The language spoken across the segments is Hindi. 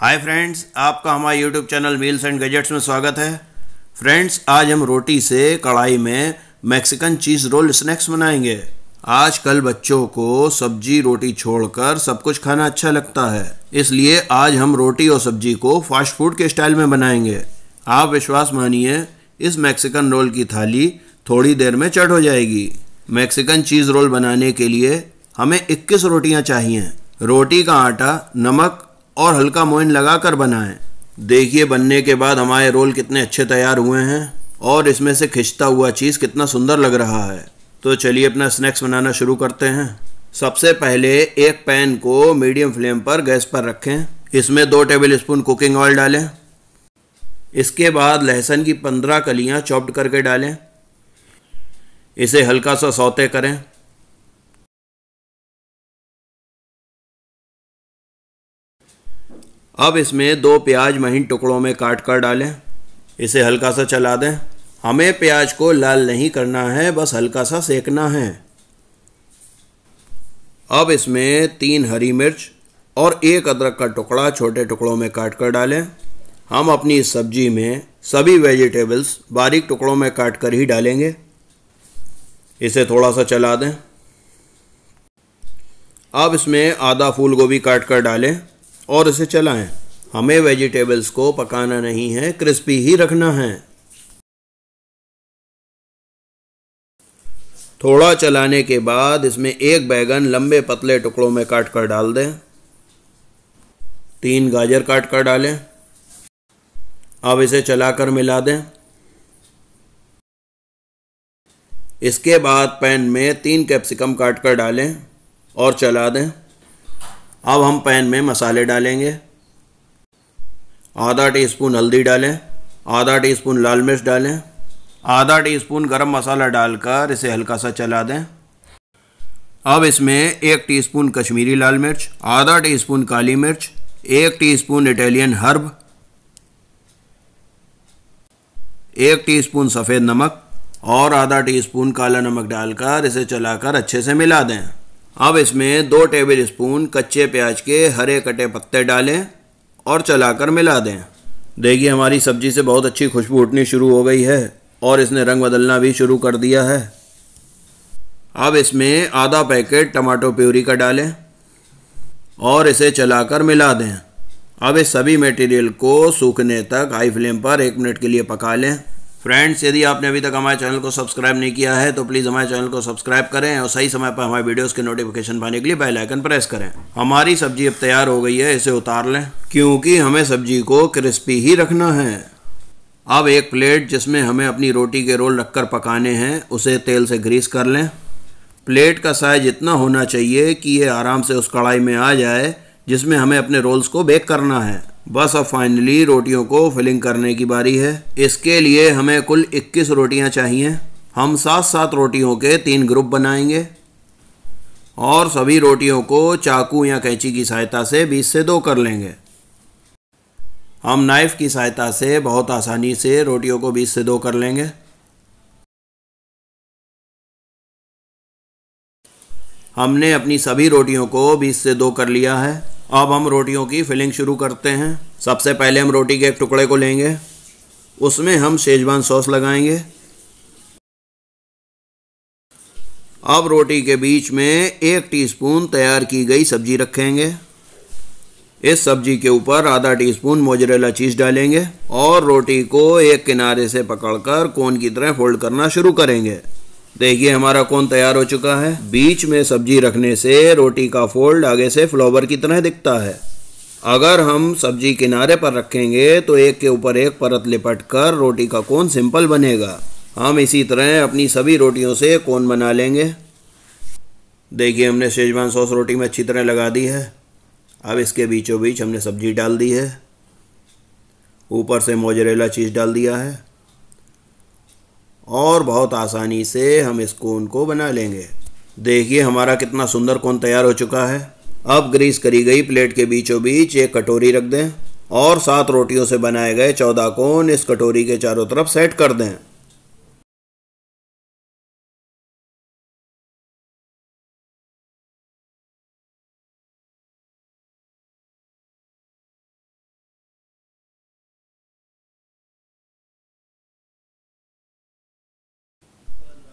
हाय फ्रेंड्स आपका हमारे YouTube channel meals and gadgets में स्वागत है फ्रेंड्स आज हम रोटी से कढ़ाई में मैक्सिकन चीज़ रोल स्नैक्स बनाएंगे आजकल बच्चों को सब्जी रोटी छोड़कर सब कुछ खाना अच्छा लगता है इसलिए आज हम रोटी और सब्जी को फास्ट फूड के स्टाइल में बनाएंगे आप विश्वास मानिए इस मैक्सिकन रोल की थाली थोड़ी देर में चट हो जाएगी मैक्सिकन चीज़ रोल बनाने के लिए हमें 21 रोटियां चाहिए रोटी का आटा नमक और हल्का मोइन लगा कर बनाएँ देखिए बनने के बाद हमारे रोल कितने अच्छे तैयार हुए हैं और इसमें से खिंचता हुआ चीज़ कितना सुंदर लग रहा है तो चलिए अपना स्नैक्स बनाना शुरू करते हैं सबसे पहले एक पैन को मीडियम फ्लेम पर गैस पर रखें इसमें दो टेबल स्पून कुकिंग ऑयल डालें इसके बाद लहसुन की पंद्रह कलियाँ चॉप्ड करके डालें इसे हल्का सा सौते करें अब इसमें दो प्याज महीन टुकड़ों में काट कर डालें इसे हल्का सा चला दें हमें प्याज को लाल नहीं करना है बस हल्का सा सेकना है अब इसमें तीन हरी मिर्च और एक अदरक का टुकड़ा छोटे टुकड़ों में काट कर डालें हम अपनी इस सब्जी में सभी वेजिटेबल्स बारीक टुकड़ों में काट कर ही डालेंगे इसे थोड़ा सा चला दें अब इसमें आधा फूल गोभी काट कर डालें और इसे चलाएं हमें वेजिटेबल्स को पकाना नहीं है क्रिस्पी ही रखना है थोड़ा चलाने के बाद इसमें एक बैगन लंबे पतले टुकड़ों में काट कर डाल दें तीन गाजर काट कर डालें अब इसे चलाकर मिला दें इसके बाद पैन में तीन कैप्सिकम काट कर डालें और चला दें अब हम पैन में मसाले डालेंगे आधा टीस्पून हल्दी डालें आधा टीस्पून लाल मिर्च डालें आधा टीस्पून गरम मसाला डालकर इसे हल्का सा चला दें अब इसमें एक टीस्पून कश्मीरी लाल मिर्च आधा टीस्पून काली मिर्च एक टीस्पून इटालियन हर्ब एक टीस्पून सफ़ेद नमक और आधा टीस्पून काला नमक डालकर इसे चलाकर अच्छे से मिला दें अब इसमें दो टेबल स्पून कच्चे प्याज के हरे कटे पत्ते डालें और चलाकर मिला दें देखिए हमारी सब्जी से बहुत अच्छी खुशबू उठनी शुरू हो गई है और इसने रंग बदलना भी शुरू कर दिया है अब इसमें आधा पैकेट टमाटो प्यूरी का डालें और इसे चलाकर मिला दें अब इस सभी मटेरियल को सूखने तक हाई फ्लेम पर एक मिनट के लिए पका लें फ्रेंड्स यदि आपने अभी तक हमारे चैनल को सब्सक्राइब नहीं किया है तो प्लीज़ हमारे चैनल को सब्सक्राइब करें और सही समय पर हमारे वीडियोस के नोटिफिकेशन पाने के लिए बेल आइकन प्रेस करें हमारी सब्जी अब तैयार हो गई है इसे उतार लें क्योंकि हमें सब्जी को क्रिस्पी ही रखना है अब एक प्लेट जिसमें हमें अपनी रोटी के रोल रखकर पकाने हैं उसे तेल से ग्रीस कर लें प्लेट का साइज इतना होना चाहिए कि ये आराम से उस कढ़ाई में आ जाए जिसमें हमें अपने रोल्स को बेक करना है बस अब फाइनली रोटियों को फिलिंग करने की बारी है इसके लिए हमें कुल 21 रोटियां चाहिए हम सात सात रोटियों के तीन ग्रुप बनाएंगे और सभी रोटियों को चाकू या कैंची की सहायता से बीस से दो कर लेंगे हम नाइफ़ की सहायता से बहुत आसानी से रोटियों को बीस से दो कर लेंगे हमने अपनी सभी रोटियों को बीस से दो कर लिया है अब हम रोटियों की फिलिंग शुरू करते हैं सबसे पहले हम रोटी के एक टुकड़े को लेंगे उसमें हम शेजवान सॉस लगाएंगे अब रोटी के बीच में एक टीस्पून तैयार की गई सब्जी रखेंगे इस सब्जी के ऊपर आधा टीस्पून मोजरेला चीज़ डालेंगे और रोटी को एक किनारे से पकड़कर कोन की तरह फोल्ड करना शुरू करेंगे देखिए हमारा कौन तैयार हो चुका है बीच में सब्जी रखने से रोटी का फोल्ड आगे से फ्लावर की तरह दिखता है अगर हम सब्जी किनारे पर रखेंगे तो एक के ऊपर एक परत लिपट कर रोटी का कोन सिंपल बनेगा हम इसी तरह अपनी सभी रोटियों से कोन बना लेंगे देखिए हमने शेजवान सॉस रोटी में अच्छी तरह लगा दी है अब इसके बीचों बीच हमने सब्जी डाल दी है ऊपर से मोजरेला चीज़ डाल दिया है और बहुत आसानी से हम इस कोन को बना लेंगे देखिए हमारा कितना सुंदर कोन तैयार हो चुका है अब ग्रीस करी गई प्लेट के बीचों बीच एक कटोरी रख दें और सात रोटियों से बनाए गए चौदह कोन इस कटोरी के चारों तरफ सेट कर दें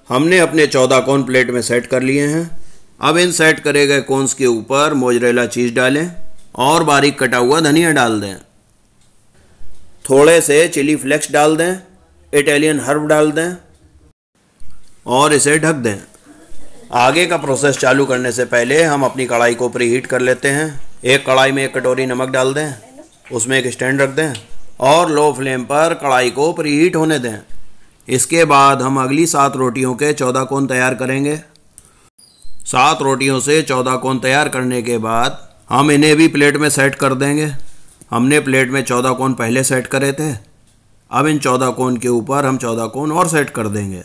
हमने अपने चौदह कोन प्लेट में सेट कर लिए हैं अब इन सेट करे गए कोन्स के ऊपर मोजरेला चीज़ डालें और बारीक कटा हुआ धनिया डाल दें थोड़े से चिली फ्लेक्स डाल दें इटालियन हर्ब डाल दें और इसे ढक दें आगे का प्रोसेस चालू करने से पहले हम अपनी कढ़ाई को प्री हीट कर लेते हैं एक कढ़ाई में एक कटोरी नमक डाल दें उसमें एक स्टैंड रख दें और लो फ्लेम पर कढ़ाई को प्री हीट होने दें इसके बाद हम अगली सात रोटियों के चौदह कोन तैयार करेंगे सात रोटियों से चौदह कोन तैयार करने के बाद हम इन्हें भी प्लेट में सेट कर देंगे हमने प्लेट में चौदह कोन पहले सेट करे थे अब इन चौदह कोन के ऊपर हम चौदह कोन और सेट कर देंगे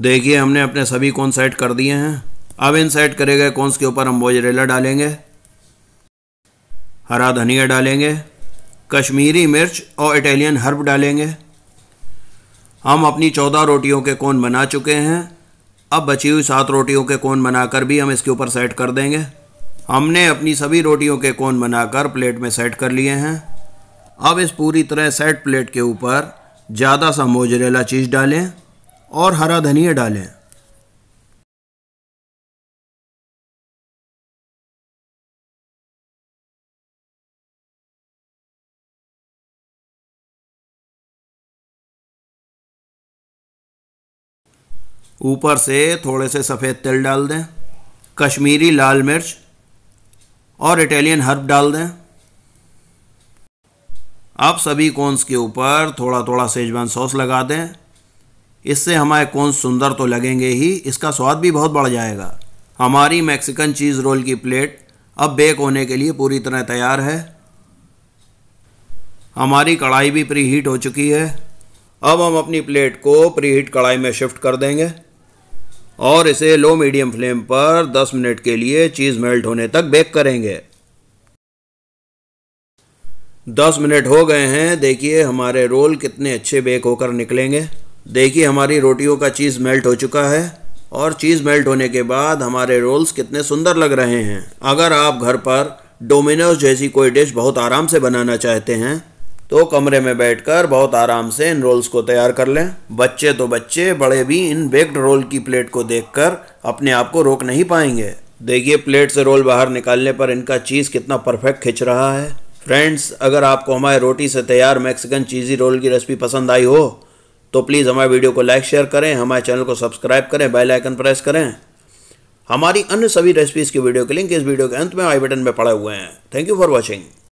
देखिए हमने अपने सभी कौन सेट कर दिए हैं अब इन सेट करे गए कौनस के ऊपर हम मोजरेला डालेंगे हरा धनिया डालेंगे कश्मीरी मिर्च और इटालियन हर्ब डालेंगे हम अपनी चौदह रोटियों के कौन बना चुके हैं अब बची हुई सात रोटियों के कोन बनाकर भी हम इसके ऊपर सेट कर देंगे हमने अपनी सभी रोटियों के कौन बनाकर प्लेट में सेट कर लिए हैं अब इस पूरी तरह सेट प्लेट के ऊपर ज़्यादा सा मोजरेला चीज़ डालें और हरा धनिया डालें ऊपर से थोड़े से सफ़ेद तिल डाल दें कश्मीरी लाल मिर्च और इटालियन हर्ब डाल दें आप सभी कॉन्स के ऊपर थोड़ा थोड़ा सेजवान सॉस लगा दें इससे हमारे कौन सुंदर तो लगेंगे ही इसका स्वाद भी बहुत बढ़ जाएगा हमारी मैक्सिकन चीज़ रोल की प्लेट अब बेक होने के लिए पूरी तरह तैयार है हमारी कढ़ाई भी प्री हीट हो चुकी है अब हम अपनी प्लेट को प्री हीट कढ़ाई में शिफ्ट कर देंगे और इसे लो मीडियम फ्लेम पर 10 मिनट के लिए चीज़ मेल्ट होने तक बेक करेंगे 10 मिनट हो गए हैं देखिए हमारे रोल कितने अच्छे बेक होकर निकलेंगे देखिए हमारी रोटियों का चीज़ मेल्ट हो चुका है और चीज़ मेल्ट होने के बाद हमारे रोल्स कितने सुंदर लग रहे हैं अगर आप घर पर डोमिनोज जैसी कोई डिश बहुत आराम से बनाना चाहते हैं तो कमरे में बैठकर बहुत आराम से इन रोल्स को तैयार कर लें बच्चे तो बच्चे बड़े भी इन बेक्ड रोल की प्लेट को देखकर अपने आप को रोक नहीं पाएंगे देखिए प्लेट से रोल बाहर निकालने पर इनका चीज़ कितना परफेक्ट खिंच रहा है फ्रेंड्स अगर आपको हमारे रोटी से तैयार मैक्सिकन चीज़ी रोल की रेसिपी पसंद आई हो तो प्लीज़ हमारे वीडियो को लाइक शेयर करें हमारे चैनल को सब्सक्राइब करें बेल आइकन प्रेस करें हमारी अन्य सभी रेसिपीज़ की वीडियो के लिंक इस वीडियो के अंत में आई बटन में पड़े हुए हैं थैंक यू फॉर वॉचिंग